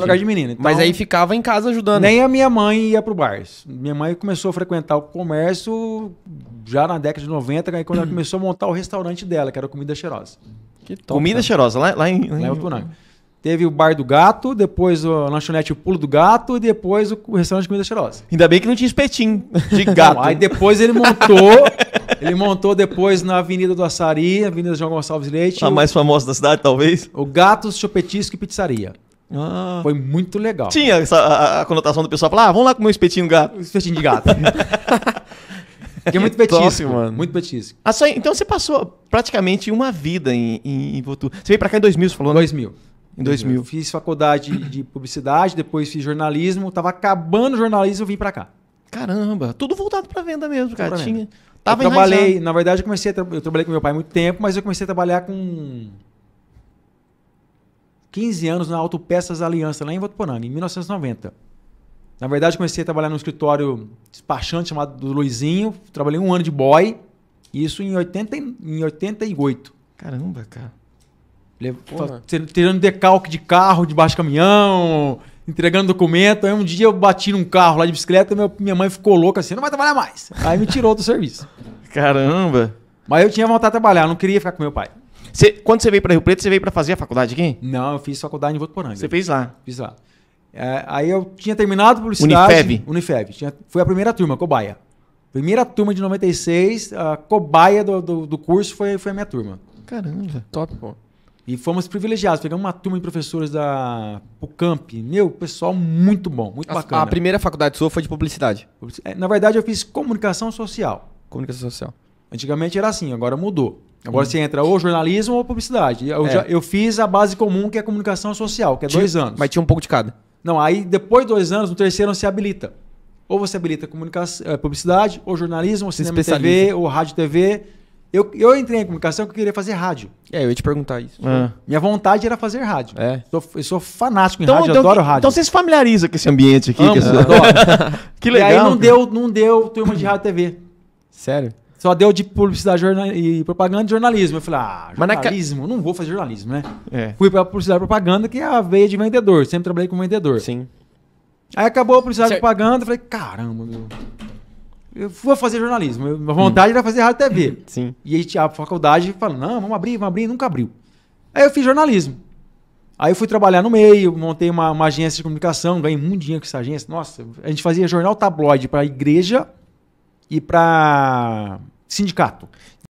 lugar de menino. Então, Mas aí ficava em casa ajudando. Nem a minha mãe ia pro bar. Minha mãe começou a frequentar o comércio já na década de 90, quando ela começou a montar o restaurante dela, que era Comida Cheirosa. Que top, Comida né? Cheirosa, lá, lá em... Lá em Teve o Bar do Gato, depois o lanchonete O Pulo do Gato e depois o restaurante de Comida Cheirosa. Ainda bem que não tinha espetinho de gato. Não, aí depois ele montou, ele montou depois na Avenida do Açari, Avenida João Gonçalves Leite. A o, mais famosa da cidade, talvez. O Gatos, Chopetisco e Pizzaria. Ah. Foi muito legal. Tinha essa, a, a, conotação do pessoal falar, ah, vamos lá comer um espetinho gato. espetinho de gato. Fiquei é muito petisco, mano. Muito petisco. Ah, só, então você passou praticamente uma vida em, em, em Você veio pra cá em 2000, você falou? 2000. Né? Em 2000. 2000. Fiz faculdade de publicidade, depois fiz jornalismo. Tava acabando o jornalismo, eu vim pra cá. Caramba, tudo voltado pra venda mesmo, cara. Tinha, tava eu trabalhei, enraizado. na verdade eu comecei, tra eu trabalhei com meu pai muito tempo, mas eu comecei a trabalhar com 15 anos na Autopeças Aliança, lá em Votuporanga, em 1990. Na verdade, comecei a trabalhar num escritório despachante chamado do Luizinho. Trabalhei um ano de boy. Isso em, 80, em 88. Caramba, cara. Levou, tirando decalque de carro, de baixo caminhão, entregando documento. Aí um dia eu bati num carro lá de bicicleta e minha mãe ficou louca assim, não vai trabalhar mais. Aí me tirou do serviço. Caramba. Mas eu tinha vontade de trabalhar, não queria ficar com meu pai quando você veio para Rio Preto, você veio para fazer a faculdade aqui? Não, eu fiz faculdade em Votoporanga. Você fez lá? Fiz lá. É, aí eu tinha terminado publicidade. Unifeb? Unifeb. Tinha, foi a primeira turma, cobaia. Primeira turma de 96, a cobaia do, do, do curso foi, foi a minha turma. Caramba, top, pô. E fomos privilegiados. Pegamos uma turma de professores da Pucamp. Meu, pessoal muito bom, muito a, bacana. A primeira faculdade sua foi de publicidade? É, na verdade, eu fiz comunicação social. Comunicação social. Antigamente era assim, agora mudou. Agora hum. você entra ou jornalismo ou publicidade. Eu, é. já, eu fiz a base comum, que é comunicação social, que é tinha, dois anos. Mas tinha um pouco de cada. Não, aí depois de dois anos, no terceiro, você habilita. Ou você habilita comunicação, eh, publicidade, ou jornalismo, ou cinema TV, ou rádio TV. Eu, eu entrei em comunicação porque eu queria fazer rádio. É, eu ia te perguntar isso. Ah. Minha vontade era fazer rádio. É. Eu, sou, eu sou fanático em então, rádio, então, adoro rádio. Então você se familiariza com esse ambiente aqui. Amo, que, que legal. E aí não deu, não deu turma de rádio TV. Sério? Só deu de publicidade e propaganda e jornalismo. Eu falei, ah, jornalismo? Não vou fazer jornalismo, né? É. Fui pra publicidade e propaganda, que é a veia de vendedor. Sempre trabalhei com vendedor. Sim. Aí acabou a publicidade e propaganda, eu falei, caramba, meu. Eu vou fazer jornalismo. A vontade hum. era fazer rádio TV. Hum. Sim. E a, gente, a faculdade falou, não, vamos abrir, vamos abrir, nunca abriu. Aí eu fiz jornalismo. Aí eu fui trabalhar no meio, montei uma, uma agência de comunicação, ganhei muito dinheiro com essa agência. Nossa, a gente fazia jornal tabloide para a igreja e para sindicato.